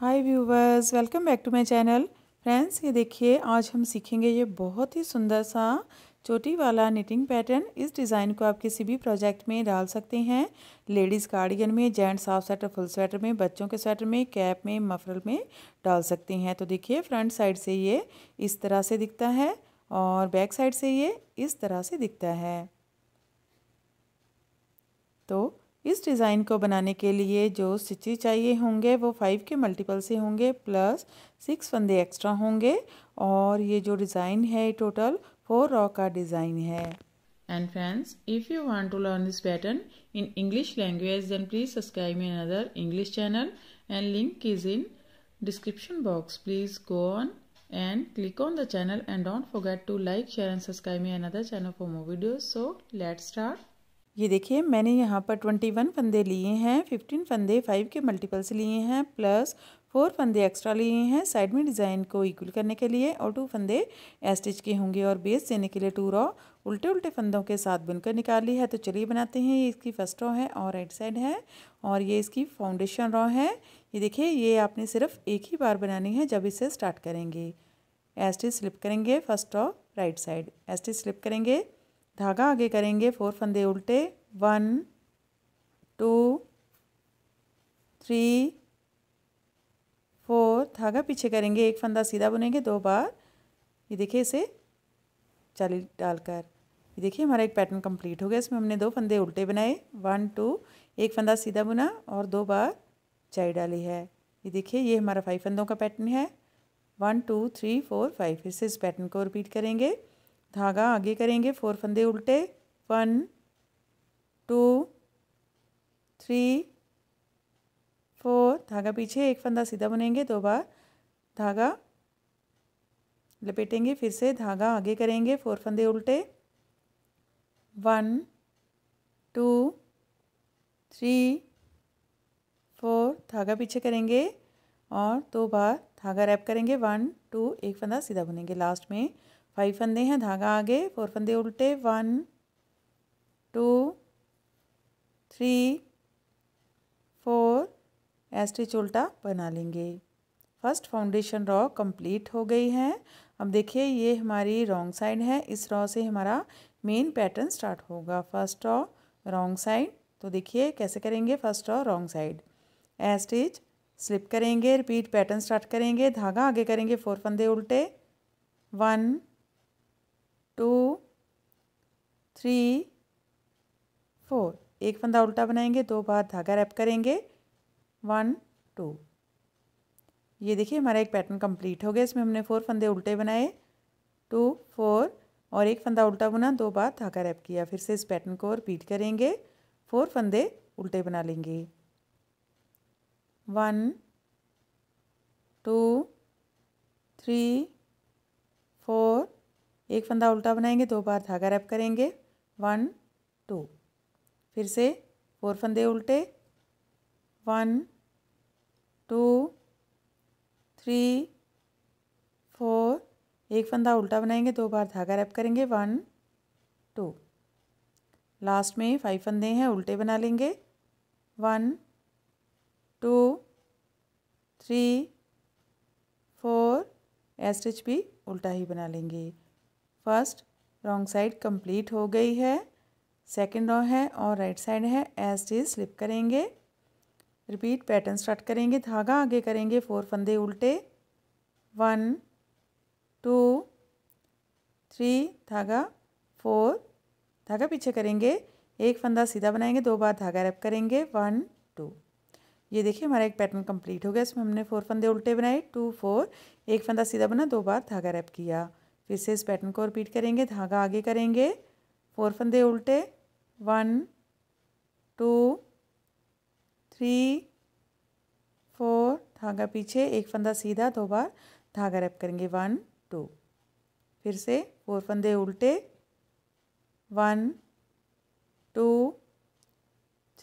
hi viewers welcome back to my channel friends ये देखिए आज हम सीखेंगे ये बहुत ही सुंदर सा चोटी वाला निटिंग पैटर्न इस डिज़ाइन को आप किसी भी प्रोजेक्ट में डाल सकते हैं लेडीज़ कार्डिगन में gents half sweater full sweater में बच्चों के स्वेटर में कैप में मफरल में डाल सकते हैं तो देखिए फ्रंट साइड से ये इस तरह से दिखता है और बैक साइड से ये इस तरह से दिखता है तो इस डिज़ाइन को बनाने के लिए जो स्टिचे चाहिए होंगे वो फाइव के मल्टीपल से होंगे प्लस सिक्स फंदे एक्स्ट्रा होंगे और ये जो डिज़ाइन है टोटल फोर रॉ का डिज़ाइन है and friends if you want to learn this pattern in English language then please subscribe my another English channel and link is in description box please go on and click on the channel and don't forget to like share and subscribe my another channel for more videos so let start ये देखिए मैंने यहाँ पर twenty one फंदे लिए हैं fifteen फंदे five के मल्टीपल्स लिए हैं प्लस फोर फंदे एक्स्ट्रा लिए हैं साइड में डिज़ाइन को इक्वल करने के लिए और टू फंदे एस्टिच के होंगे और बेस देने के लिए टू रॉ उल्टे उल्टे फंदों के साथ बुनकर निकाल ली है तो चलिए बनाते हैं ये इसकी फर्स्ट रॉ है और राइट साइड है और ये इसकी फाउंडेशन रॉ है ये देखिए ये आपने सिर्फ एक ही बार बनानी है जब इसे स्टार्ट करेंगे एस्टिच स्लिप करेंगे first row right side stitch slip करेंगे धागा आगे करेंगे फोर फंदे उल्टे वन टू थ्री फोर धागा पीछे करेंगे एक फंदा सीधा बुनेंगे दो बार ये देखिए इसे चाली डालकर ये देखिए हमारा एक पैटर्न कंप्लीट हो गया इसमें हमने दो फंदे उल्टे बनाए वन टू एक फंदा सीधा बुना और दो बार चाई डाली है ये देखिए ये हमारा फाइव फंदों का पैटर्न है one two three four five फिर से इस पैटर्न को रिपीट करेंगे धागा आगे करेंगे फोर फंदे उल्टे वन टू थ्री फोर धागा पीछे एक फंदा सीधा बुनेंगे दो बार धागा लपेटेंगे फिर से धागा आगे करेंगे फोर फंदे उल्टे वन टू थ्री फोर धागा पीछे करेंगे और दो बार धागा रैप करेंगे वन टू एक फंदा सीधा बुनेंगे लास्ट में फाइव फंदे हैं धागा आगे फोर फंदे उल्टे one two three four stitch उल्टा बना लेंगे फर्स्ट फाउंडेशन रॉ कंप्लीट हो गई है अब देखिए ये हमारी रॉन्ग साइड है इस रॉ से हमारा मेन पैटर्न स्टार्ट होगा फर्स्ट रॉ रॉन्ग साइड तो देखिए कैसे करेंगे first row wrong side stitch slip करेंगे रिपीट पैटर्न स्टार्ट करेंगे धागा आगे करेंगे फोर फंदे उल्टे वन टू थ्री फोर एक फंदा उल्टा बनाएंगे दो बार धागा रैप करेंगे वन टू ये देखिए हमारा एक पैटर्न कंप्लीट हो गया इसमें हमने फोर फंदे उल्टे बनाए टू फोर और एक फंदा उल्टा बुना दो बार धागा रैप किया फिर से इस पैटर्न को रिपीट करेंगे फोर फंदे उल्टे बना लेंगे वन टू थ्री फोर एक फंदा उल्टा बनाएंगे दो बार धागा रैप करेंगे वन टू फिर से फोर फंदे उल्टे वन टू थ्री फोर एक फंदा उल्टा बनाएंगे दो बार धागा रैप करेंगे वन टू लास्ट में फाइव फंदे हैं उल्टे बना लेंगे one two three four stitch भी उल्टा ही बना लेंगे फर्स्ट रॉन्ग साइड कंप्लीट हो गई है सेकंड रॉ है और राइट साइड है एस डी स्लिप करेंगे रिपीट पैटर्न स्टार्ट करेंगे धागा आगे करेंगे फोर फंदे उल्टे वन टू थ्री धागा फोर धागा पीछे करेंगे एक फंदा सीधा बनाएंगे दो बार धागा रैप करेंगे वन टू ये देखिए हमारा एक पैटर्न कंप्लीट हो गया इसमें हमने फोर फंदे उल्टे बनाए टू फोर एक फंदा सीधा बना दो बार धागा रैप किया फिर से इस पैटर्न को रिपीट करेंगे धागा आगे करेंगे फोर फंदे उल्टे वन टू थ्री फोर धागा पीछे एक फंदा सीधा दो बार धागा रैप करेंगे वन टू फिर से फोर फंदे उल्टे वन टू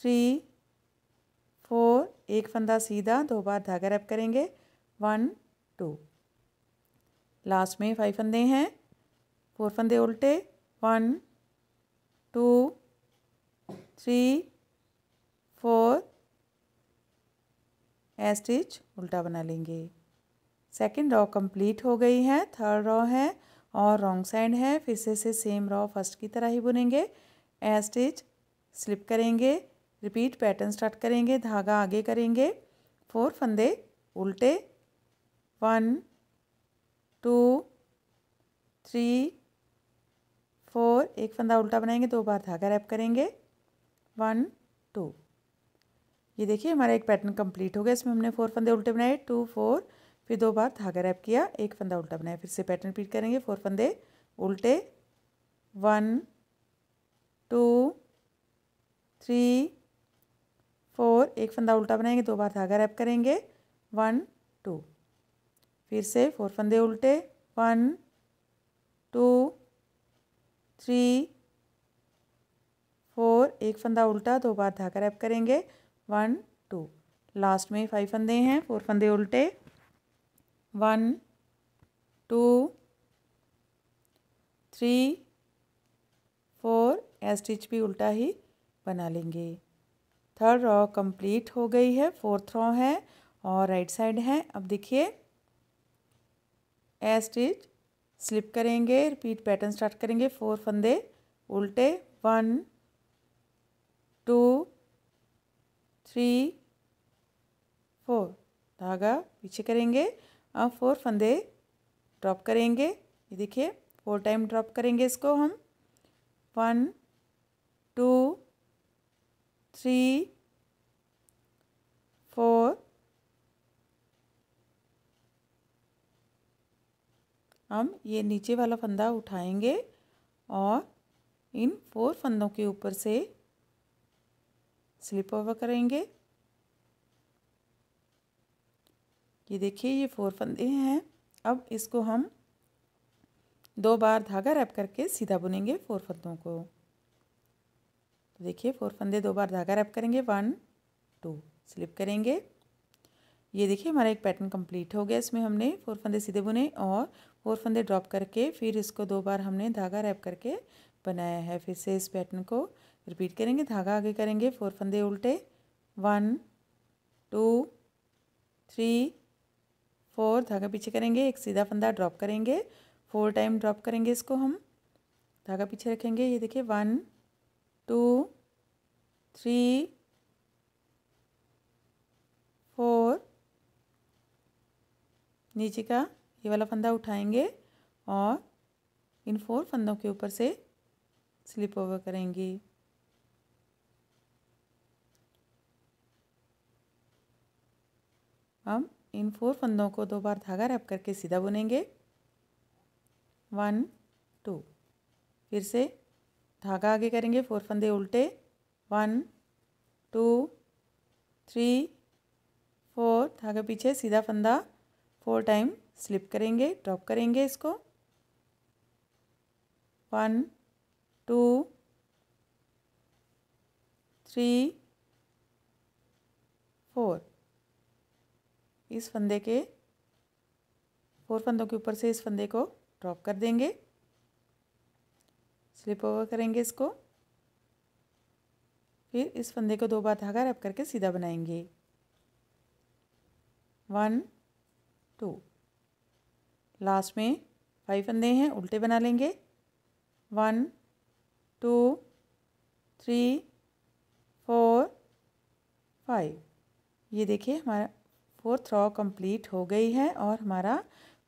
थ्री फोर एक फंदा सीधा दो बार धागा रैप करेंगे वन टू लास्ट में फाइव फंदे हैं फोर फंदे उल्टे one two three four stitch उल्टा बना लेंगे सेकेंड रॉ कंप्लीट हो गई है थर्ड रॉ है और रॉन्ग साइड है फिर से से सेम रॉ फर्स्ट की तरह ही बुनेंगे ए स्टिच स्लिप करेंगे रिपीट पैटर्न स्टार्ट करेंगे धागा आगे करेंगे फोर फंदे उल्टे वन टू थ्री फोर एक फंदा उल्टा बनाएंगे दो बार धागा रैप करेंगे वन टू ये देखिए हमारा एक पैटर्न कंप्लीट हो गया इसमें हमने फोर फंदे उल्टे बनाए टू फोर फिर दो बार धागा रैप किया एक फंदा उल्टा बनाया फिर से पैटर्न रिपीट करेंगे फोर फंदे उल्टे वन टू थ्री फोर एक फंदा उल्टा बनाएंगे दो बार धागा रैप करेंगे वन टू फिर से फोर फंदे उल्टे वन टू थ्री फोर एक फंदा उल्टा दो बार धागा रैप करेंगे वन टू लास्ट में फाइव फंदे हैं फोर फंदे उल्टे one two three four S stitch भी उल्टा ही बना लेंगे थर्ड रॉ कंप्लीट हो गई है फोर्थ रॉ है और राइट साइड है अब देखिए है स्टिच स्लिप करेंगे रिपीट पैटर्न स्टार्ट करेंगे फोर फंदे उल्टे वन टू थ्री फोर धागा पीछे करेंगे अब फोर फंदे ड्रॉप करेंगे ये देखिए फोर टाइम ड्रॉप करेंगे इसको हम वन टू थ्री फोर हम ये नीचे वाला फंदा उठाएंगे और इन फोर फंदों के ऊपर से स्लिप ओवर करेंगे ये देखिए ये फोर फंदे हैं अब इसको हम दो बार धागा रैप करके सीधा बुनेंगे फोर फंदों को तो देखिए फोर फंदे दो बार धागा रैप करेंगे वन टू स्लिप करेंगे ये देखिए हमारा एक पैटर्न कंप्लीट हो गया इसमें हमने फोर फंदे सीधे बुने और फोर फंदे ड्रॉप करके फिर इसको दो बार हमने धागा रैप करके बनाया है फिर से इस पैटर्न को रिपीट करेंगे धागा आगे करेंगे फोर फंदे उल्टे वन टू थ्री फोर धागा पीछे करेंगे एक सीधा फंदा ड्रॉप करेंगे फोर टाइम ड्रॉप करेंगे इसको हम धागा पीछे रखेंगे ये देखिए वन टू थ्री फोर नीचे का ये वाला फंदा उठाएंगे और इन फोर फंदों के ऊपर से स्लिप ओवर करेंगे हम इन फोर फंदों को दो बार धागा रैप करके सीधा बुनेंगे वन टू फिर से धागा आगे करेंगे फोर फंदे उल्टे वन टू थ्री फोर धागा पीछे सीधा फंदा फोर टाइम स्लिप करेंगे ड्रॉप करेंगे इसको वन टू थ्री फोर इस फंदे के फोर फंदों के ऊपर से इस फंदे को ड्रॉप कर देंगे स्लिप ओवर करेंगे इसको फिर इस फंदे को दो बार धागा रैप करके सीधा बनाएंगे वन टू लास्ट में फाइव फंदे हैं उल्टे बना लेंगे one two three four five ये देखिए हमारा फोर्थ रॉ कंप्लीट हो गई है और हमारा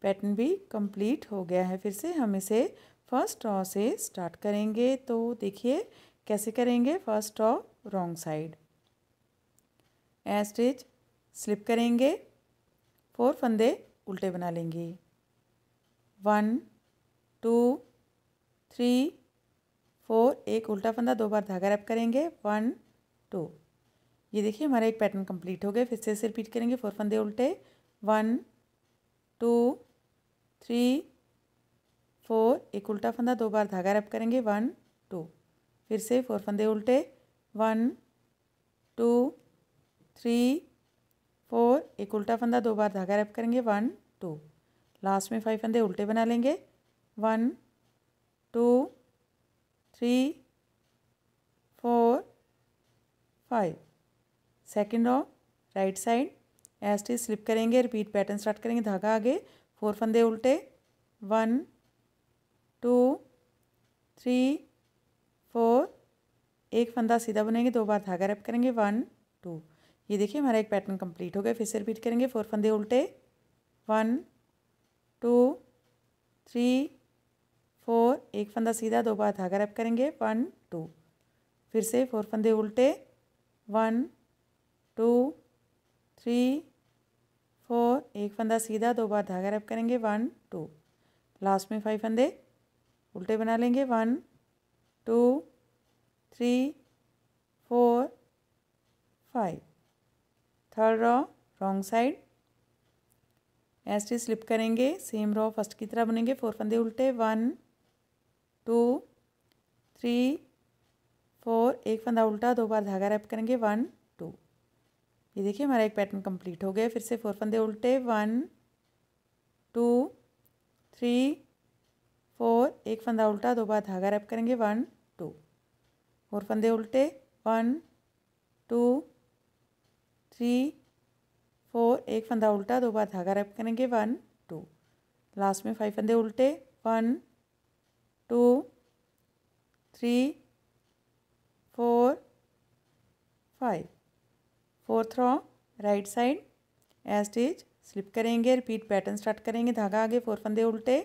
पैटर्न भी कंप्लीट हो गया है फिर से हम इसे फर्स्ट रॉ से स्टार्ट करेंगे तो देखिए कैसे करेंगे first row wrong side a stitch slip करेंगे फोर फंदे उल्टे बना लेंगे वन टू थ्री फोर एक उल्टा फंदा दो बार धागा रैप करेंगे वन टू ये देखिए हमारा एक पैटर्न कंप्लीट हो गया फिर से इसे रिपीट करेंगे फोर फंदे उल्टे वन टू थ्री फोर एक उल्टा फंदा दो बार धागा रैप करेंगे वन टू फिर से फोर फंदे उल्टे वन टू थ्री फोर एक उल्टा फंदा दो बार धागा रैप करेंगे वन टू लास्ट में फाइव फंदे उल्टे बना लेंगे one two three four five second row right side T slip करेंगे रिपीट पैटर्न स्टार्ट करेंगे धागा आगे फोर फंदे उल्टे वन टू थ्री फोर एक फंदा सीधा बनेंगे दो बार धागा रैप करेंगे वन टू ये देखिए हमारा एक पैटर्न कंप्लीट हो गया फिर से रिपीट करेंगे फोर फंदे उल्टे वन टू थ्री फोर एक फंदा सीधा दो बार धागा रैप करेंगे वन टू फिर से फोर फंदे उल्टे वन टू थ्री फोर एक फंदा सीधा दो बार धागा रैप करेंगे वन टू लास्ट में फाइव फंदे उल्टे बना लेंगे one two three four five third row wrong side ST slip करेंगे सेम रॉ फर्स्ट की तरह बनेंगे फोर फंदे उल्टे वन टू थ्री फोर एक फंदा उल्टा दो बार धागा रैप करेंगे वन टू ये देखिए हमारा एक पैटर्न कंप्लीट हो गया फिर से फोर फंदे उल्टे वन टू थ्री फोर एक फंदा उल्टा दो बार धागा रैप करेंगे वन टू फोर फंदे उल्टे वन टू थ्री फोर एक फंदा उल्टा दो बार धागा रैप करेंगे वन टू लास्ट में फाइव फंदे उल्टे one two three four five fourth row right side एस्टिच स्टिच स्लिप करेंगे रिपीट पैटर्न स्टार्ट करेंगे धागा आगे फोर फंदे उल्टे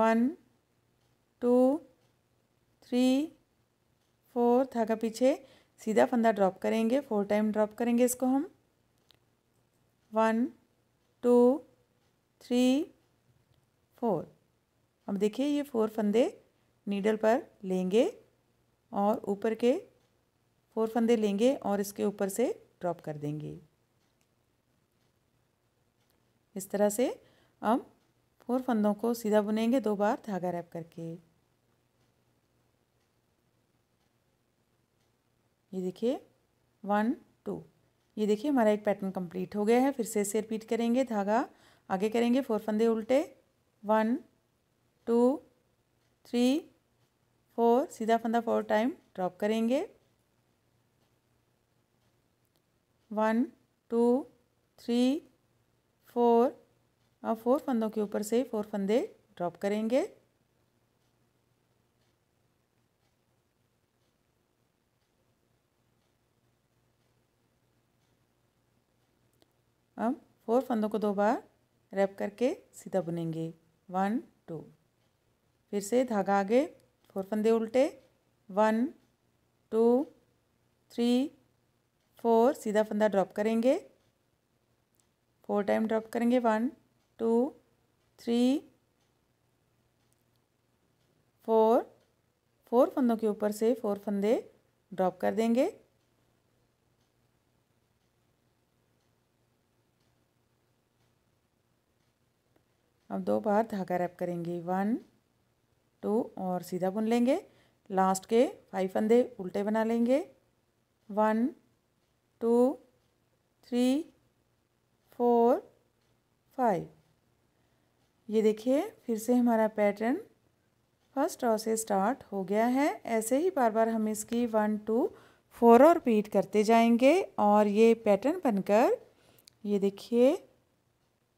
वन टू थ्री फोर धागा पीछे सीधा फंदा ड्रॉप करेंगे फोर टाइम ड्रॉप करेंगे इसको हम वन टू थ्री फोर अब देखिए ये फोर फंदे नीडल पर लेंगे और ऊपर के फोर फंदे लेंगे और इसके ऊपर से ड्रॉप कर देंगे इस तरह से हम फोर फंदों को सीधा बुनेंगे दो बार धागा रैप करके ये देखिए वन टू ये देखिए हमारा एक पैटर्न कंप्लीट हो गया है फिर से इसे रिपीट करेंगे धागा आगे करेंगे फोर फंदे उल्टे वन टू थ्री फोर सीधा फंदा फोर टाइम ड्रॉप करेंगे वन टू थ्री फोर अब फोर फंदों के ऊपर से फोर फंदे ड्रॉप करेंगे फोर फंदों को दो बार रैप करके सीधा बुनेंगे वन टू फिर से धागा आगे फोर फंदे उल्टे वन टू थ्री फोर सीधा फंदा ड्रॉप करेंगे फोर टाइम ड्रॉप करेंगे one two three four four फंदों के ऊपर से फोर फंदे ड्रॉप कर देंगे अब दो बार धागा रैप करेंगे वन टू और सीधा बुन लेंगे लास्ट के फाइव फंदे उल्टे बना लेंगे one two three four five ये देखिए फिर से हमारा पैटर्न फर्स्ट रॉ से स्टार्ट हो गया है ऐसे ही बार बार हम इसकी वन टू फोर और रिपीट करते जाएंगे और ये पैटर्न बनकर ये देखिए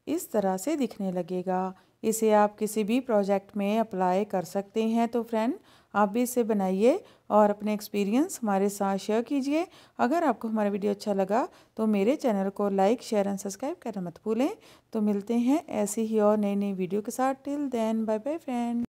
इस तरह से दिखने लगेगा इसे आप किसी भी प्रोजेक्ट में अप्लाई कर सकते हैं तो फ्रेंड आप भी इसे बनाइए और अपने एक्सपीरियंस हमारे साथ शेयर कीजिए अगर आपको हमारा वीडियो अच्छा लगा तो मेरे चैनल को लाइक शेयर एंड सब्सक्राइब करना मत भूलें तो मिलते हैं ऐसी ही और नई नई वीडियो के साथ till then bye bye friend